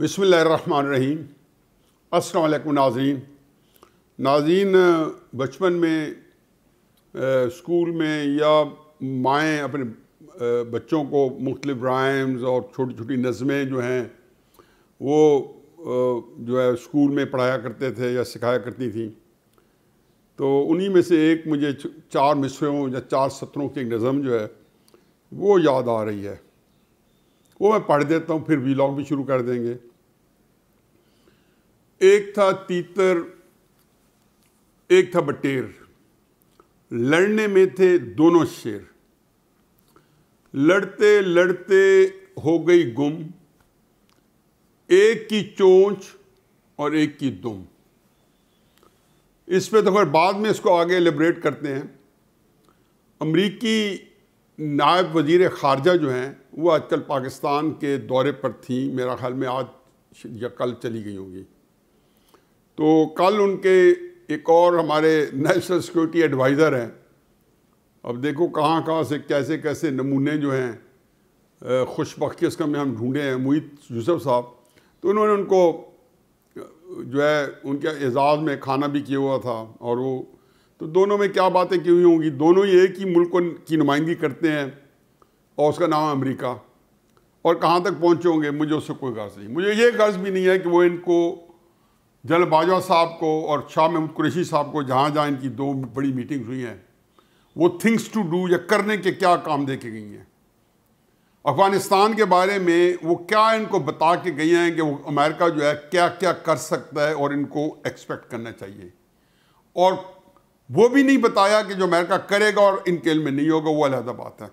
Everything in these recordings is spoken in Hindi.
बसमीम अस्सलाम नाजीन नाजीन बचपन में स्कूल में या माएँ अपने बच्चों को मुख्तलिफ राइम्स और छोटी छोटी नज़में जो हैं वो जो है स्कूल में पढ़ाया करते थे या सिखाया करती थी तो उन्हीं में से एक मुझे चार मिसरों या चार सत्रों की एक नज़म जो है वो याद आ रही है वो मैं पढ़ देता हूँ फिर वीलॉग भी शुरू कर देंगे एक था तीतर एक था बटेर लड़ने में थे दोनों शेर लड़ते लड़ते हो गई गुम एक की चोंच और एक की दुम इस पे तो फिर बाद में इसको आगे एलिब्रेट करते हैं अमरीकी नायब वजीर ख़ारजा जो हैं वो आजकल पाकिस्तान के दौरे पर थी मेरा ख्याल में आज या कल चली गई होंगी तो कल उनके एक और हमारे नेशनल सिक्योरिटी एडवाइज़र हैं अब देखो कहाँ कहाँ से कैसे कैसे नमूने जो हैं खुशबक उसका में हम ढूंढे हैं मुहित यूसुफ साहब तो उन्होंने उनको जो है उनके एजाज़ में खाना भी किया हुआ था और वो तो दोनों में क्या बातें की हुई होंगी दोनों ही एक ही मुल्क की नुमाइंदगी करते हैं और उसका नाम है अमेरिका और कहाँ तक पहुँचे होंगे मुझे उससे कोई गर्ज नहीं मुझे ये गर्ज भी नहीं है कि वो इनको जनरल बाजवा साहब को और शाह महमूद कुरेशी साहब को जहाँ जहाँ इनकी दो बड़ी मीटिंग्स हुई हैं वो थिंग्स टू डू या करने के क्या काम देखे गई हैं अफगानिस्तान के बारे में वो क्या इनको बता के गई हैं कि वो अमेरिका जो है क्या क्या कर सकता है और इनको एक्सपेक्ट करना चाहिए और वो भी नहीं बताया कि जो अमेरिका करेगा और इनके में नहीं होगा वो अलहदा बात है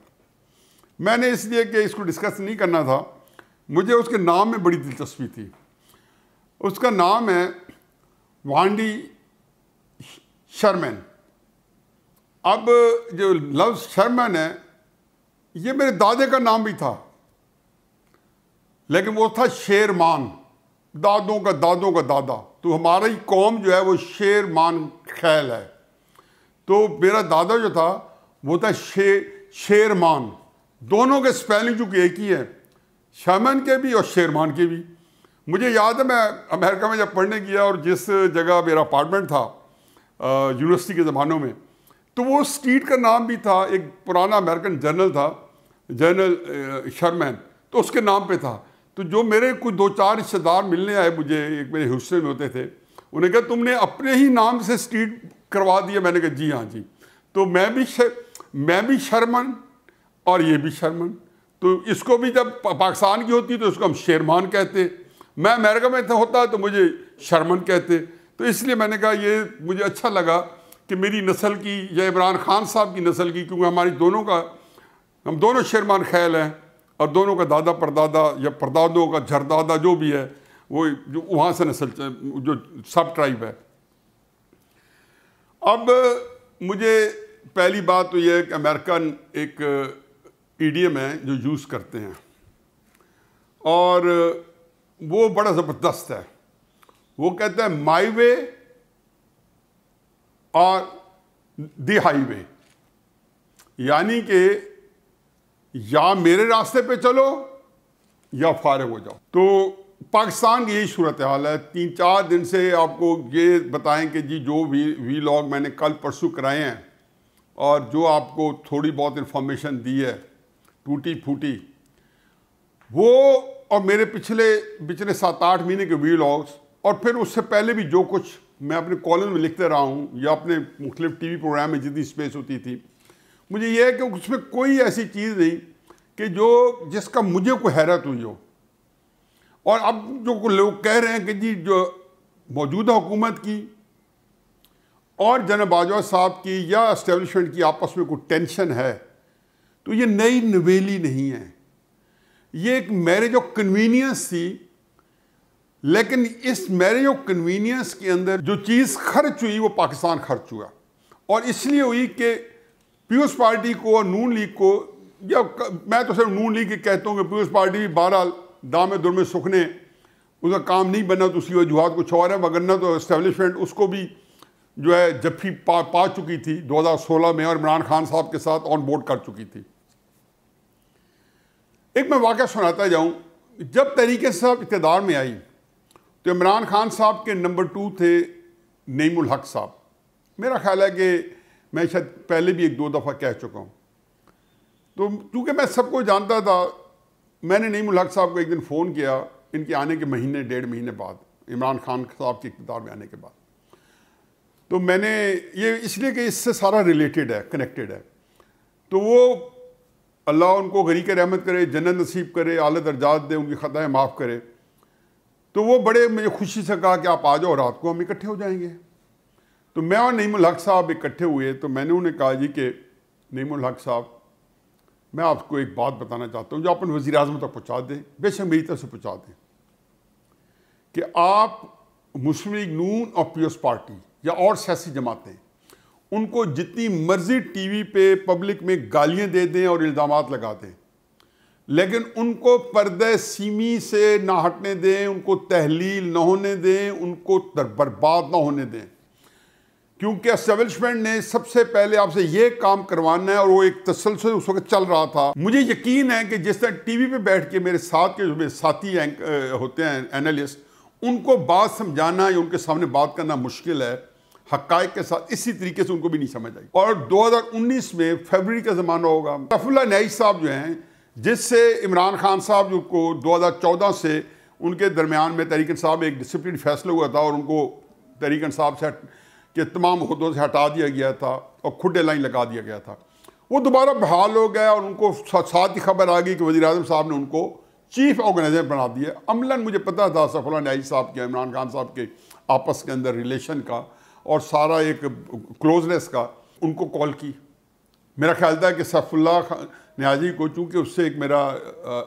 मैंने इसलिए कि इसको डिस्कस नहीं करना था मुझे उसके नाम में बड़ी दिलचस्पी थी उसका नाम है वांडी शर्मन अब जो लफ्ज़ शर्मन है ये मेरे दादे का नाम भी था लेकिन वो था शेरमान दादों का दादों का दादा तो हमारी कौम जो है वो शेरमान खैल है तो मेरा दादा जो था वो था शे शेरमान दोनों के स्पेलिंग चूंकि एक ही है शमन के भी और शेरमान के भी मुझे याद है मैं अमेरिका में जब पढ़ने गया और जिस जगह मेरा अपार्टमेंट था यूनिवर्सिटी के ज़मानों में तो वो स्ट्रीट का नाम भी था एक पुराना अमेरिकन जर्नल था जर्नल शर्मैन तो उसके नाम पे था तो जो मेरे कुछ दो चार रिश्तेदार मिलने आए मुझे एक मेरे हिस्से में होते थे उन्हें कहा तुमने अपने ही नाम से स्ट्रीट करवा दिया मैंने कहा जी हाँ जी तो मैं भी मैं भी शर्मन और ये भी शर्मन तो इसको भी जब पाकिस्तान की होती तो इसको हम शेरमान कहते मैं अमेरिका में होता तो मुझे शर्मन कहते तो इसलिए मैंने कहा ये मुझे अच्छा लगा कि मेरी नस्ल की या इमरान खान साहब की नस्ल की क्योंकि हमारी दोनों का हम दोनों शेरमान खैल हैं और दोनों का दादा परदादा या परदादों का झरदादा जो भी है वो जो वहाँ से नस्ल जो सब ट्राइब है अब मुझे पहली बात तो यह है कि अमेरिकन एक ईडीएम e है जो यूज़ करते हैं और वो बड़ा ज़बरदस्त है वो कहते हैं माई वे और दी हाईवे यानी कि या मेरे रास्ते पे चलो या फारग हो जाओ तो पाकिस्तान की यही सूरत हाल है तीन चार दिन से आपको ये बताएं कि जी जो भी वी लॉग मैंने कल परसों कराए हैं और जो आपको थोड़ी बहुत इन्फॉर्मेशन दी है टूटी फूटी वो और मेरे पिछले पिछले सात आठ महीने के वीलॉग्स और फिर उससे पहले भी जो कुछ मैं अपने कॉलम में लिखते रहा हूँ या अपने मुख्तलिफ टी वी प्रोग्राम में जितनी स्पेस होती थी मुझे यह है कि उसमें कोई ऐसी चीज़ नहीं कि जो जिसका मुझे कोई हैरत हुई हो और अब जो लोग कह रहे हैं कि जी जो मौजूदा हुकूमत की और जनब बाजवा साहब की या इस्टेबलिशमेंट की आपस में कोई टेंशन है तो ये नई नवेली नहीं है ये एक मैरिज ऑफ कन्वीनियंस थी लेकिन इस मैरिज ऑफ कन्वीनियंस के अंदर जो चीज़ खर्च हुई वो पाकिस्तान खर्च हुआ और इसलिए हुई कि पीपल्स पार्टी को और नून लीग को या मैं तो सिर्फ नून लीग के कहता हूँ कि पीपल्स पार्टी भी बहरहाल दाम दुरमे सुखने उसका काम नहीं बना तो उसकी वजूहत कुछ और है वगरना तो इस्टेब्लिशमेंट उसको भी जो है जफ्फी पा पा चुकी थी 2016 में और इमरान खान साहब के साथ ऑन बोर्ड कर चुकी थी एक मैं वाक़ सुनाता जाऊँ जब तरीके साहब इकतदार में आई तो इमरान खान साहब के नंबर टू थे नईमुल हक साहब मेरा ख्याल है कि मैं शायद पहले भी एक दो दफ़ा कह चुका हूँ तो चूँकि मैं सबको जानता था मैंने नईमुल हक साहब को एक दिन फ़ोन किया इनके आने के महीने डेढ़ महीने बाद इमरान खान साहब के इकतदार में आने के बाद तो मैंने ये इसलिए कि इससे सारा रिलेटेड है कनेक्टेड है तो वो अल्लाह उनको गरी के रहमत करे जन्नत नसीब करे आल दर्जात दे उनकी ख़तें माफ़ करे तो वो बड़े मुझे खुशी से कहा कि आप आ जाओ रात को हम इकट्ठे हो जाएंगे तो मैं और नईम हक साहब इकट्ठे हुए तो मैंने उन्हें कहा जी कि नईम हक साहब मैं आपको एक बात बताना चाहता हूँ जो अपन वज़ी अजम तक पहुँचा दें बेशक मेरी तरफ से पहुँचा दें कि आप मुस्लिम लीग नून और पीएस पार्टी या और सियासी जमातें उनको जितनी मर्जी टीवी पे पब्लिक में गालियां दे दें और इल्ज़ाम लगा दें लेकिन उनको पर्दे सीमी से ना हटने दें उनको तहलील ना होने दें उनको बर्बाद ना होने दें क्योंकि एस्टेबलिशमेंट ने सबसे पहले आपसे ये काम करवाना है और वो एक तसलसल उस वक्त चल रहा था मुझे यकीन है कि जिस तरह टी वी पर बैठ के मेरे साथ के जो मेरे साथी होते हैं एनालिस्ट उनको बात समझाना या उनके सामने बात करना मुश्किल है हक के साथ इसी तरीके से उनको भी नहीं समझ आई और 2019 में फरवरी का ज़माना होगा तफुल्ला नई साहब जो हैं जिससे इमरान खान साहब जो को 2014 से उनके दरमियान में तरीकन साहब एक डिसिप्लिन फैसला हुआ था और उनको तरीकन साहब से के तमाम अहदों से हटा दिया गया था और खुडे लाइन लगा दिया गया था वो दोबारा बहाल हो गया और उनको साथ ही खबर आ गई कि वजी अजम साहब ने उनको चीफ ऑर्गेनाइजर बना दिया अमला मुझे पता था सफुल्ला नई साहब के इमरान खान साहब के आपस के अंदर रिलेशन का और सारा एक क्लोजनेस का उनको कॉल की मेरा ख्याल था कि सैफुल्ला न्याजी को चूँकि उससे एक मेरा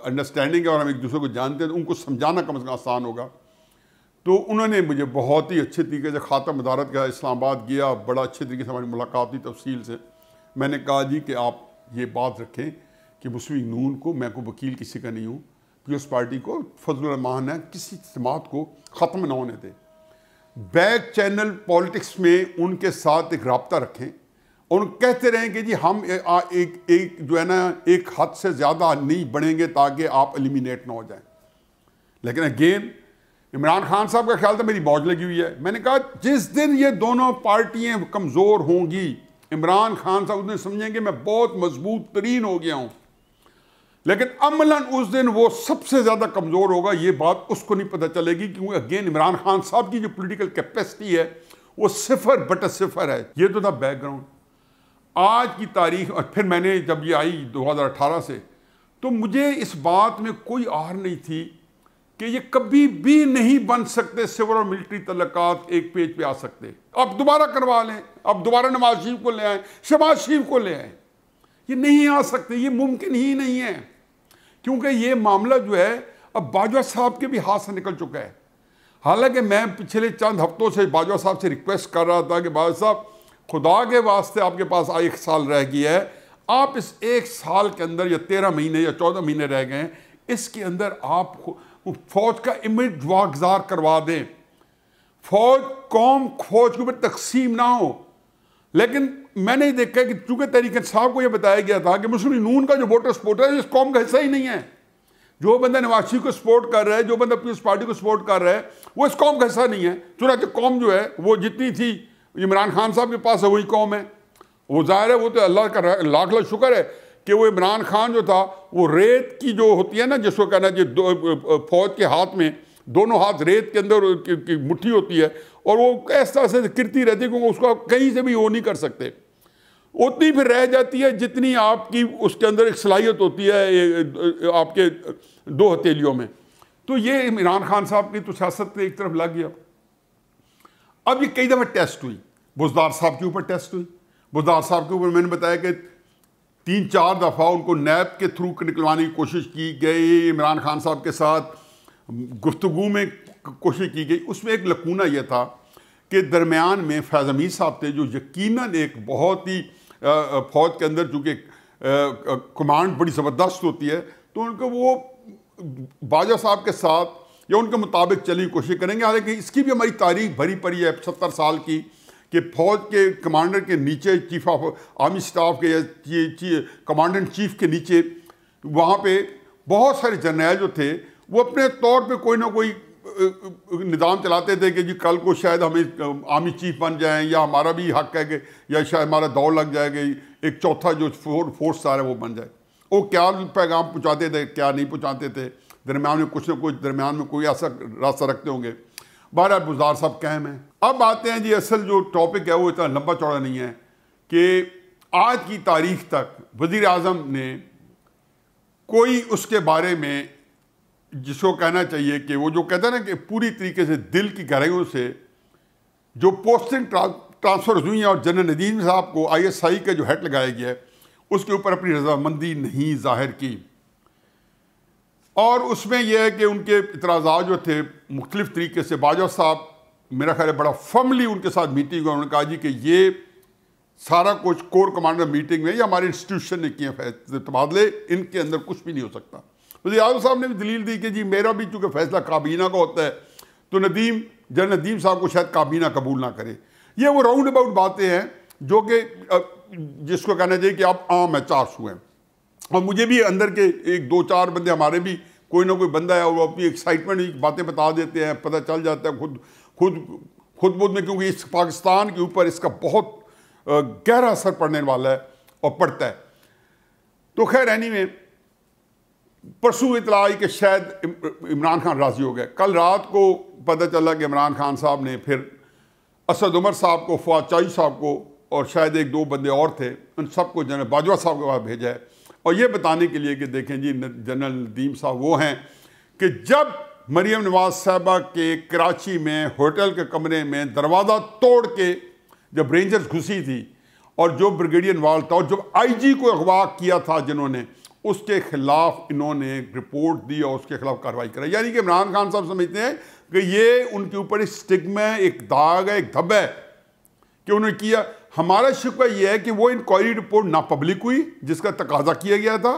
अंडरस्टैंडिंग है और हम एक दूसरे को जानते हैं तो उनको समझाना कम से कम आसान होगा तो उन्होंने मुझे बहुत ही अच्छे तरीके से ख़ातम अदारत गया इस्लामाबाद गया बड़ा अच्छे तरीके से हमारी मुलाकात हुई तफसील से मैंने कहा जी कि आप ये बात रखें कि मुस्लिम नून को मैं को वकील किसी का नहीं हूँ पीपल्स पार्टी को फजल रहमान है किसी जमात को ख़त्म ना होने दें बैक चैनल पॉलिटिक्स में उनके साथ एक रबता रखें और कहते रहें कि जी हम ए, आ, एक एक जो है ना एक हद से ज़्यादा नहीं बढ़ेंगे ताकि आप एलिमिनेट ना हो जाएं लेकिन अगेन इमरान खान साहब का ख्याल था तो मेरी बौझ लगी हुई है मैंने कहा जिस दिन ये दोनों पार्टियां कमज़ोर होंगी इमरान खान साहब उस दिन समझेंगे मैं बहुत मजबूत तरीन हो गया हूँ लेकिन अमलन उस दिन वो सबसे ज़्यादा कमज़ोर होगा ये बात उसको नहीं पता चलेगी क्योंकि अगेन इमरान खान साहब की जो पॉलिटिकल कैपेसिटी है वो सिफर बट सिफर है ये तो था बैकग्राउंड आज की तारीख और फिर मैंने जब ये आई 2018 से तो मुझे इस बात में कोई आहर नहीं थी कि ये कभी भी नहीं बन सकते सिविल और मिलिट्री तलक एक पेज पे आ सकते अब दोबारा करवा लें अब दोबारा नवाज शरीफ को ले आए शहबाज शरीफ को ले आए ये नहीं आ सकते ये मुमकिन ही नहीं है क्योंकि ये मामला जो है अब बाजवा साहब के भी हाथ से निकल चुका है हालांकि मैं पिछले चंद हफ्तों से बाजवा साहब से रिक्वेस्ट कर रहा था कि बाजवा साहब खुदा के वास्ते आपके पास एक साल रह गया है आप इस एक साल के अंदर या तेरह महीने या चौदह महीने रह गए हैं इसके अंदर आप फौज का इमेज वागजार करवा दें फौज कौम फौज के ऊपर तकसीम ना हो लेकिन मैंने ही देखा कि चूंकि तरीके साहब को यह बताया गया था कि मुस्लिम नून का जो वोटर सपोर्ट है इस कौम का हिस्सा ही नहीं है जो बंदा निवासी को सपोर्ट कर रहा है जो बंदा पीपल्स पार्टी को सपोर्ट कर रहा है वो इस कौम का हिस्सा नहीं है चुनाच कौम जो है वो जितनी थी इमरान खान साहब के पास वही कौम है वो जाहिर है वो तो अल्लाह का लाख लाख शुक्र है कि वो इमरान खान जो था वो रेत की जो होती है ना जिसको कहना चाहिए फौज के हाथ में दोनों हाथ रेत के अंदर की मुट्ठी होती है और वो इस तरह से गिरती रहती है क्योंकि उसको कहीं से भी वो नहीं कर सकते उतनी फिर रह जाती है जितनी आपकी उसके अंदर एक सलाहियत होती है आपके दो हथेलियों में तो ये इमरान खान साहब की तो सियासत एक तरफ लग गया अब ये कई दफ़ा टेस्ट हुई बुजदार साहब के ऊपर टेस्ट हुई बुजदार साहब के ऊपर मैंने बताया कि तीन चार दफ़ा उनको नैब के थ्रू निकलवाने की कोशिश की गई इमरान खान साहब के साथ गुफ्तु में कोशिश की गई उसमें एक लकूना यह था कि दरमियान में फैज़ अमीर साहब थे जो यकीनन एक बहुत ही फौज के अंदर चूँकि कमांड बड़ी ज़बरदस्त होती है तो उनको वो बाजा साहब के साथ या उनके मुताबिक चलने की कोशिश करेंगे हालांकि इसकी भी हमारी तारीख भरी पड़ी है सत्तर साल की कि फौज के कमांडर के नीचे चीफ ऑफ आर्मी स्टाफ के या कमांडेंट चीफ के नीचे वहाँ पे बहुत सारे जर्नैल जो थे वो अपने तौर पे कोई ना कोई निज़ाम चलाते थे कि जी कल को शायद हमें आर्मी चीफ बन जाएं या हमारा भी हक है कि या शायद हमारा दौड़ लग जाएगा एक चौथा जो फोर फोर्स आ रहा है वो बन जाए वो क्या पैगाम पहुँचाते थे क्या नहीं पहुँचाते थे दरमियान में कुछ ना कुछ दरमियान में कोई ऐसा रास्ता रखते होंगे बारह बुजार साहब कहम है अब आते हैं जी असल जो टॉपिक है वो इतना लंबा चौड़ा नहीं है कि आज की तारीख तक वज़ी अजम ने कोई उसके बारे में जिसको कहना चाहिए कि वो जो कहते हैं ना कि पूरी तरीके से दिल की गहराइयों से जो पोस्टिंग ट्रांसफर हुई हैं और जनरल नदीम साहब को आईएसआई का जो हेड लगाया गया है उसके ऊपर अपनी रजामंदी नहीं जाहिर की और उसमें यह है कि उनके इतराज़ा जो थे मुख्तलिफ तरीके से बाजवा साहब मेरा ख्याल है बड़ा फर्मली उनके साथ मीटिंग हुआ उन्होंने कहा जी कि ये सारा कुछ कोर कमांडर मीटिंग में या हमारे इंस्टीट्यूशन ने किए तबादले इनके अंदर कुछ भी नहीं हो सकता वजी आजम साहब ने भी दलील दी कि जी मेरा भी चूँकि फैसला काबीना का होता है तो नदीम जन नदीम साहब को शायद काबीना कबूल ना करे ये वो राउंड अबाउट बातें हैं जो कि जिसको कहना चाहिए कि आप आम है चार सू हैं और मुझे भी अंदर के एक दो चार बंदे हमारे भी कोई ना कोई बंदा है और वो अपनी एक्साइटमेंट बातें बता देते हैं पता चल जाता है खुद खुद खुद बुद्ध में क्योंकि इस पाकिस्तान के ऊपर इसका बहुत गहरा असर पड़ने वाला है और पड़ता है तो खैर एनी anyway, में परसों इतला आई कि शायद इमरान खान राज़ी हो गए कल रात को पता चला कि इमरान खान साहब ने फिर असद उमर साहब को फवाद चाई साहब को और शायद एक दो बंदे और थे उन सबको जनरल बाजवा साहब के पास भेजा है और ये बताने के लिए कि देखें जी जनरल नदीम साहब वो हैं कि जब मरियम नवाज साहबा के कराची में होटल के कमरे में दरवाज़ा तोड़ के जब रेंजर्स घुसी थी और जो ब्रिगेडियर वाल था और जब आईजी को अगवा किया था जिन्होंने उसके खिलाफ इन्होंने रिपोर्ट दी और उसके खिलाफ कार्रवाई कराई यानी कि इमरान खान साहब समझते हैं कि ये उनके ऊपर एक स्टिग्म है एक दाग है एक धब्बा है कि उन्होंने किया हमारा शिकवा यह है कि वो इंक्वायरी रिपोर्ट ना पब्लिक हुई जिसका तकाजा किया गया था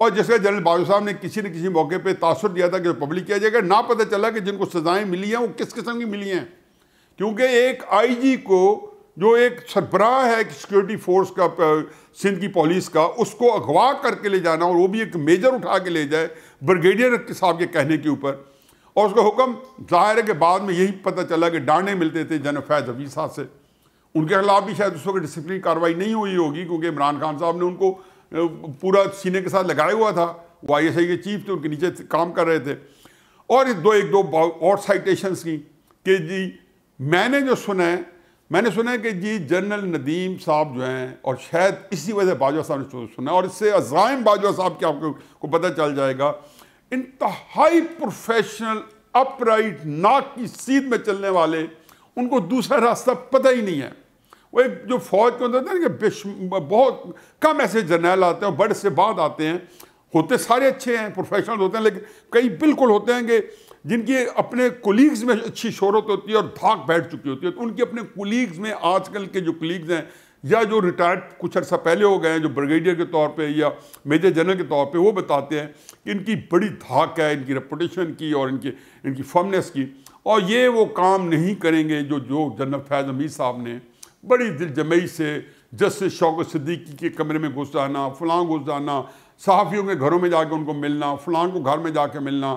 और जिसका जनरल बाजू साहब ने किसी न किसी मौके पर तासर दिया था कि पब्लिक किया जाएगा ना पता चला कि जिनको सजाएं मिली हैं वो किस किस्म की मिली हैं क्योंकि एक आई को जो एक सरबराह है एक सिक्योरिटी फोर्स का सिंध की पुलिस का उसको अगवा करके ले जाना और वो भी एक मेजर उठा के ले जाए ब्रिगेडियर साहब के कहने के ऊपर और उसका हुक्म जाहिर है कि बाद में यही पता चला कि डांडे मिलते थे जन फैज हफीज साहब से उनके खिलाफ भी शायद उस वक्त डिसिप्लिन कार्रवाई नहीं हुई होगी क्योंकि इमरान खान साहब ने उनको पूरा सीने के साथ लगाया हुआ था वो आई एस आई के चीफ थे उनके नीचे काम कर रहे थे और दो एक दो और साइटेशंस की कि जी मैंने जो सुना है मैंने सुना है कि जी जनरल नदीम साहब जो हैं और शायद इसी वजह बाजवा साहब ने सुना और इससे अजायम बाजवा साहब के आपको को पता चल जाएगा इंतहाई प्रोफेशनल अपराइट नाक की सीध में चलने वाले उनको दूसरा रास्ता पता ही नहीं है वो एक जो फौज के अंदर ना कि बहुत कम ऐसे जर्नैल आते हैं बड़े से बाद आते हैं होते सारे अच्छे हैं प्रोफेशनल होते हैं लेकिन कई बिल्कुल होते हैं कि जिनके अपने कोलीग्स में अच्छी शोहरत होती है और धाक बैठ चुकी होती है तो उनके अपने कोलीग्स में आजकल के जो कोलीग्स हैं या जो रिटायर्ड कुछ अर्सा पहले हो गए हैं जो ब्रिगेडियर के तौर पे या मेजर जनरल के तौर पे वो बताते हैं कि इनकी बड़ी धाक है इनकी रेपुटेशन की और इनकी इनकी फर्मनेस की और ये वो काम नहीं करेंगे जो जो जनरल फैज़ हमीद साहब ने बड़ी दिलजमई से जस्टिस शौकत सिद्दीकी के कमरे में घुस जाना फलां घुस जाना सहाफ़ियों के घरों में जाके उनको मिलना फलां को घर में जाके मिलना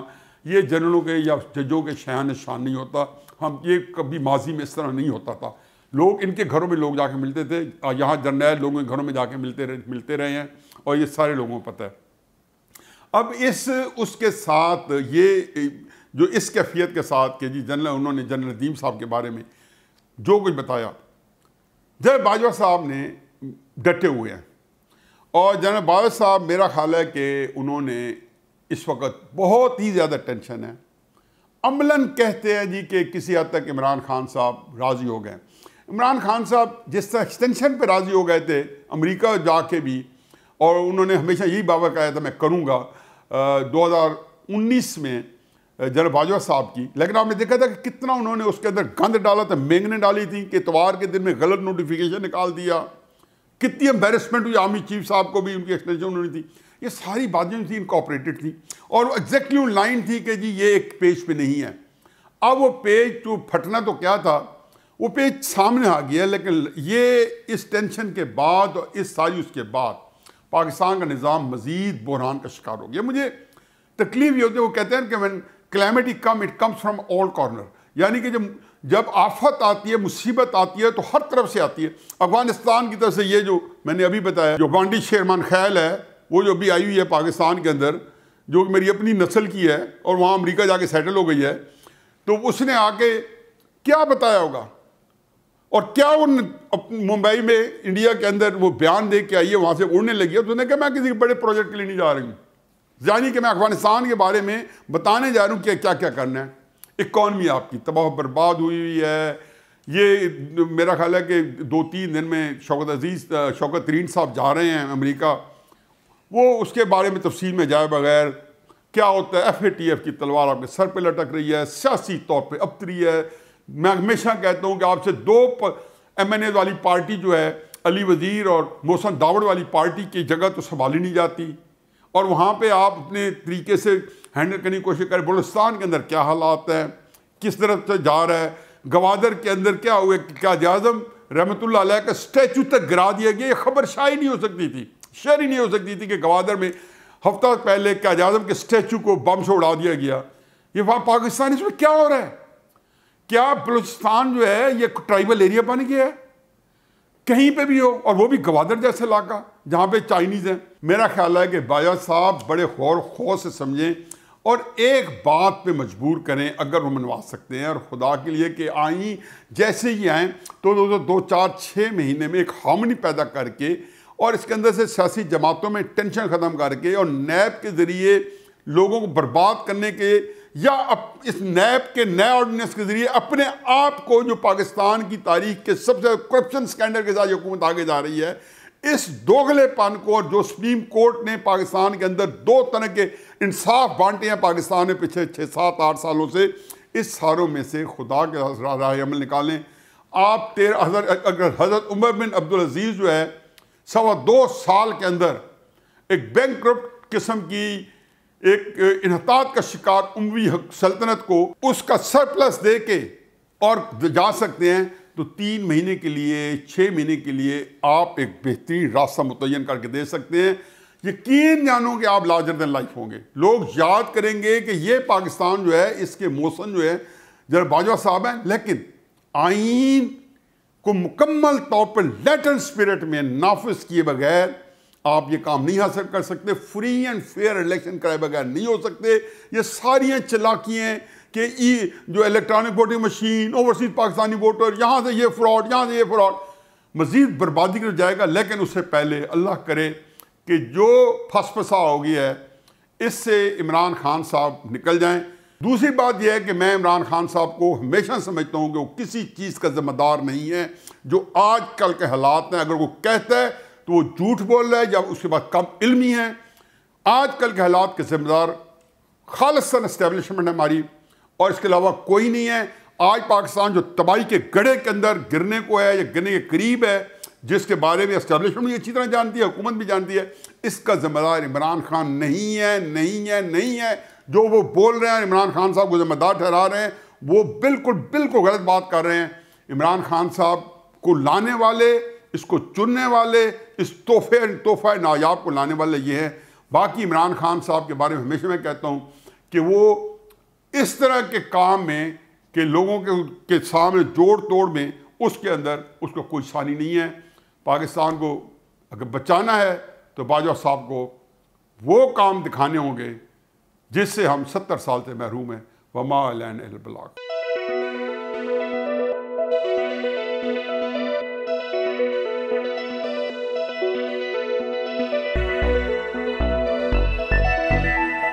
ये जनरलों के या जजों के शयान शान नहीं होता हम ये कभी माजी में इस तरह नहीं होता था लोग इनके घरों में लोग जाके मिलते थे यहाँ जर्नैल लोगों के घरों में जाके मिलते रहे मिलते रहे हैं और ये सारे लोगों को पता है अब इस उसके साथ ये जो इस कैफियत के साथ के जी जनरल उन्होंने जनरल नदीम साहब के बारे में जो कुछ बताया जय बाजवा साहब ने डटे हुए हैं और जनरल बाजवा साहब मेरा ख्याल है कि उन्होंने इस वक्त बहुत ही ज़्यादा टेंशन है अमलन कहते हैं जी कि किसी हद तक इमरान खान साहब राज़ी हो गए इमरान खान साहब जिस तरह एक्सटेंशन पर राज़ी हो गए थे अमरीका जाके भी और उन्होंने हमेशा यही बाबा कहा था मैं करूँगा दो हज़ार उन्नीस में जनरल बाजवा साहब की लेकिन आपने देखा था कि कितना उन्होंने उसके अंदर गंद डाला था मैंगने डाली थी कि इतवार के दिन में गलत नोटिफिकेशन निकाल दिया कितनी एम्बेरसमेंट हुई आर्मी चीफ साहब को भी उनकी एक्सटेंशन होनी थी ये सारी बातें थी इनकॉपरेटेड थी और एग्जैक्टली वो लाइन थी कि जी ये एक पेज पे नहीं है अब वो पेज तो फटना तो क्या था वो पेज सामने आ गया लेकिन ये इस टेंशन के बाद और इस साजिश के बाद पाकिस्तान का निज़ाम मज़ीद बुरहान का शिकार हो गया मुझे तकलीफ ये होती है वो कहते हैं कि one calamity come it comes from all corner यानी कि जब जब आफत आती है मुसीबत आती है तो हर तरफ से आती है अफगानिस्तान की तरफ से ये जो मैंने अभी बताया जो बांडी शेरमान ख्याल है वो जो अभी आई हुई है पाकिस्तान के अंदर जो मेरी अपनी नस्ल की है और वहाँ अमेरिका जाके सेटल हो गई है तो उसने आके क्या बताया होगा और क्या उन मुंबई में इंडिया के अंदर वो बयान दे के आई है वहाँ से उड़ने लगी है तो उसने कहा मैं किसी बड़े प्रोजेक्ट के लिए नहीं जा रही हूँ यानी कि मैं अफगानिस्तान के बारे में बताने जा रहा हूँ कि क्या क्या करना है इकॉनमी आपकी तबाह बर्बाद हुई हुई है ये मेरा ख्याल है कि दो तीन दिन में शौकत अजीज़ शौकत तरीन साहब जा रहे हैं अमरीका वो उसके बारे में तफसील में जाए बगैर क्या होता है एफ ए टी एफ की तलवार आपके सर पे लटक रही है सियासी तौर पे अबतरी है मैं हमेशा कहता हूँ कि आपसे दो एम एन ए वाली पार्टी जो है अली वज़ीर और मोहसन दावड़ वाली पार्टी की जगह तो संभाली नहीं जाती और वहाँ पे आप अपने तरीके से हैंडल करने की कोशिश करें बलुस्तान के अंदर क्या हालात हैं किस तरफ से जा रहा है गवादर के अंदर क्या हुआ क्या आजम रहमत का स्टैचू तक गिरा दिया गया ये खबर शायद नहीं हो सकती थी शेयर ही नहीं हो सकती थी कि गवादर में हफ्ता पहले काज आजम के स्टैचू को बम से उड़ा दिया गया ये वहाँ पाकिस्तान इसमें क्या हो रहा है क्या बलूचिस्तान जो है ये ट्राइबल एरिया बन गया है कहीं पे भी हो और वो भी गवादर जैसे इलाका जहाँ पे चाइनीज़ हैं मेरा ख्याल है कि बाजा साहब बड़े गौर खौफ से समझें और एक बात पे मजबूर करें अगर वो मनवा सकते हैं और खुदा के लिए कि आई जैसे ही आएँ तो दो, दो, दो चार छः महीने में एक हामनी पैदा करके और इसके अंदर से सियासी जमातों में टेंशन ख़त्म करके और नैब के ज़रिए लोगों को बर्बाद करने के या अप, इस नैब के नए ऑर्डिनेंस के ज़रिए अपने आप को जो पाकिस्तान की तारीख के सबसे करप्शन स्कैंडल के साथ हुकूमत आगे जा रही है इस दोगलेपन को और जो सुप्रीम कोर्ट ने पाकिस्तान के अंदर दो तरह के इंसाफ बांटे हैं पाकिस्तान में पिछले छः सात आठ सालों से इस सारों में से खुदा के राय अमल निकालें आप तेरह हज़र अगर हज़रत उमर बिन अब्दुल अजीज़ जो है सवा दो साल के अंदर एक बैंक किस्म की एक इनहताद का शिकार उमवी सल्तनत को उसका सरप्लस दे के और जा सकते हैं तो तीन महीने के लिए छः महीने के लिए आप एक बेहतरीन रास्ता मुतन करके दे सकते हैं यकीन जानो कि आप लार्जर दैन लाइफ होंगे लोग याद करेंगे कि ये पाकिस्तान जो है इसके मौसम जो है जरा बाजवा साहब हैं लेकिन आइन को मुकम्मल तौर पर लेटर स्पिरिट में नाफिज किए बगैर आप ये काम नहीं हासिल कर सकते फ्री एंड फेयर इलेक्शन कराए बगैर नहीं हो सकते ये सारी चलाकियाँ कि ई जो electronic voting machine overseas Pakistani voter यहाँ से ये फ्रॉड यहाँ से ये फ्रॉड मज़ीद बर्बादी कर जाएगा लेकिन उससे पहले अल्लाह करे कि जो फसफसा हो गया है इससे इमरान खान साहब निकल जाएँ दूसरी बात यह है कि मैं इमरान खान साहब को हमेशा समझता हूँ कि वो किसी चीज़ का जिम्मेदार नहीं है जो आज कल के हालात हैं अगर वो कहता है तो वो झूठ बोल रहा है जब उसके बाद कम इलमी है आज कल के हालात के जिम्मेदार खालसन इस्टेबलिशमेंट है हमारी और इसके अलावा कोई नहीं है आज पाकिस्तान जो तबाही के गढ़े के अंदर गिरने को है या गिरने के करीब है जिसके बारे में इस्टेबलिशमेंट भी अच्छी तरह जानती है हुकूमत भी जानती है इसका जिम्मेदार इमरान खान नहीं है नहीं है नहीं है जो वो बोल रहे हैं इमरान खान साहब को जिम्मेदार ठहरा रहे हैं वो बिल्कुल बिल्कुल गलत बात कर रहे हैं इमरान खान साहब को लाने वाले इसको चुनने वाले इस तोहफे तोहफा नायाब को लाने वाले ये हैं बाकी इमरान खान साहब के बारे में हमेशा मैं कहता हूँ कि वो इस तरह के काम में कि लोगों के के सामने जोड़ तोड़ में उसके अंदर उसको कोई सानी नहीं है पाकिस्तान को अगर बचाना है तो बाजवा साहब को वो काम दिखाने होंगे जिससे हम सत्तर साल से महरूम हैं वमा अलैन अलबलाक